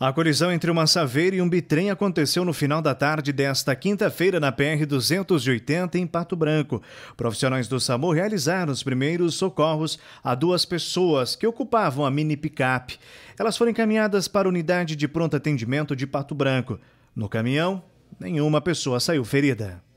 A colisão entre uma saveira e um bitrem aconteceu no final da tarde desta quinta-feira na PR-280, em Pato Branco. Profissionais do SAMU realizaram os primeiros socorros a duas pessoas que ocupavam a mini picape. Elas foram encaminhadas para a unidade de pronto atendimento de Pato Branco. No caminhão, nenhuma pessoa saiu ferida.